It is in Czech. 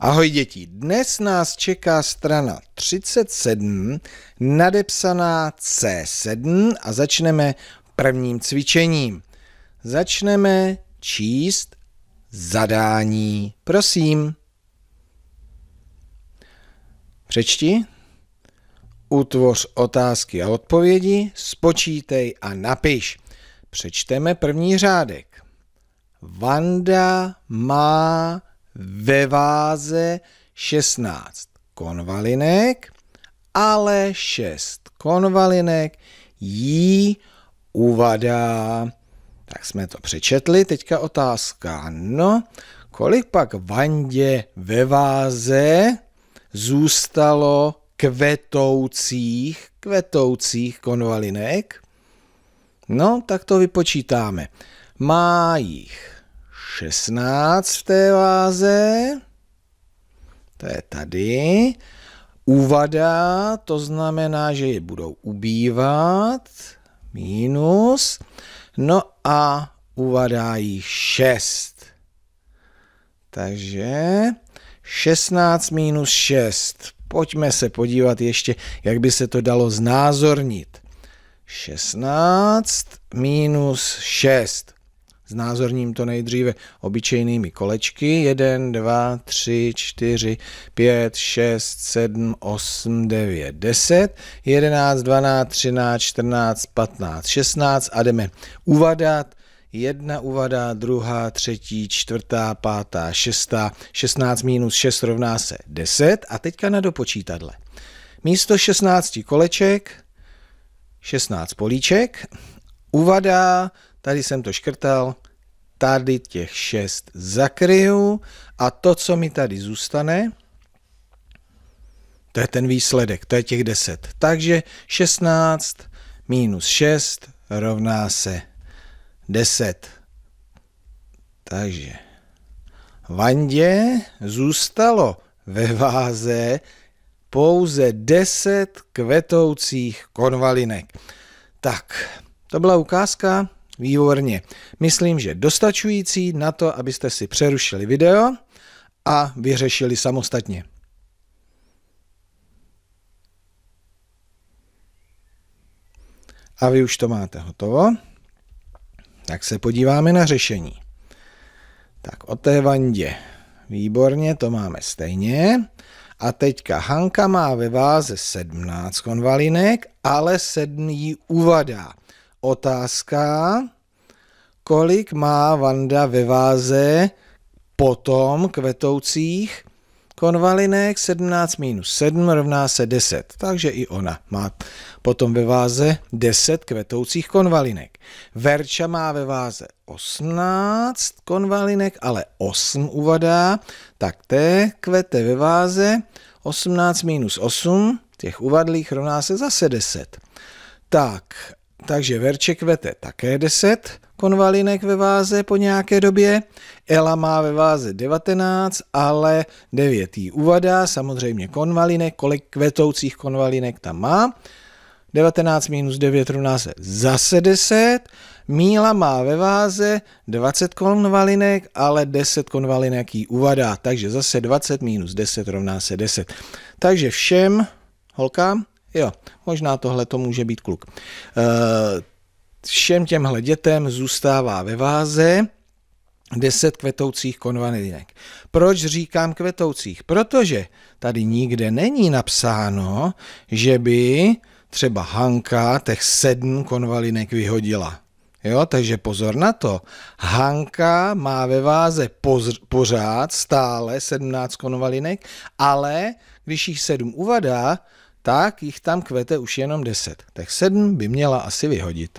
Ahoj děti, dnes nás čeká strana 37, nadepsaná C7 a začneme prvním cvičením. Začneme číst zadání. Prosím. Přečti. Utvoř otázky a odpovědi, spočítej a napiš. Přečteme první řádek. Vanda má ve váze 16 konvalinek, ale 6 konvalinek jí uvadá. Tak jsme to přečetli, teďka otázka. No, kolik pak Vandě ve váze zůstalo kvetoucích, kvetoucích konvalinek? No, tak to vypočítáme. Má jich 16 v té váze. To je tady. Uvada, to znamená, že je budou ubývat. Minus. No a uvadá jí 6. Takže 16 minus 6. Pojďme se podívat ještě, jak by se to dalo znázornit. 16 minus 6. Znázorním to nejdříve obyčejnými kolečky. 1, 2, 3, 4, 5, 6, 7, 8, 9, 10, 11, 12, 13, 14, 15, 16 a jdeme uvadat. Jedna uvada, druhá, třetí, čtvrtá, pátá, šestá. 16 minus 6 rovná se 10. A teďka na dopočítadle. Místo 16 koleček, 16 políček, uvada, tady jsem to škrtal, tady těch 6 zakryju a to, co mi tady zůstane, to je ten výsledek, to je těch 10. Takže 16 minus 6 rovná se 10. Takže Vandě zůstalo ve váze pouze 10 kvetoucích konvalinek. Tak, to byla ukázka Výborně. Myslím, že dostačující na to, abyste si přerušili video a vyřešili samostatně. A vy už to máte hotovo. Tak se podíváme na řešení. Tak o té vandě. Výborně, to máme stejně. A teďka Hanka má ve váze 17 konvalinek, ale 7 jí uvadá. Otázka, kolik má Vanda ve váze potom kvetoucích konvalinek 17 minus 7 rovná se 10, takže i ona má potom ve váze 10 kvetoucích konvalinek. Verča má ve váze 18 konvalinek, ale 8 uvadá, tak té kvete ve váze 18 minus 8, těch uvadlých rovná se zase 10. Tak, takže Verček kvete také 10 konvalinek ve váze po nějaké době. Ela má ve váze 19, ale 9 jí uvadá, samozřejmě konvalinek, kolik kvetoucích konvalinek tam má. 19 minus 9 rovná se zase 10. Míla má ve váze 20 konvalinek, ale 10 konvalinek jí uvadá. Takže zase 20 minus 10 rovná se 10. Takže všem holkám Jo, možná tohle to může být kluk. Eh, všem těmhle dětem zůstává ve váze 10 kvetoucích konvanilinek. Proč říkám kvetoucích? Protože tady nikde není napsáno, že by třeba Hanka těch sedm konvalinek vyhodila. Jo, takže pozor na to. Hanka má ve váze pozr, pořád stále 17 konvalinek, ale když jich sedm uvadá, tak jich tam kvete už jenom 10. Tak 7 by měla asi vyhodit.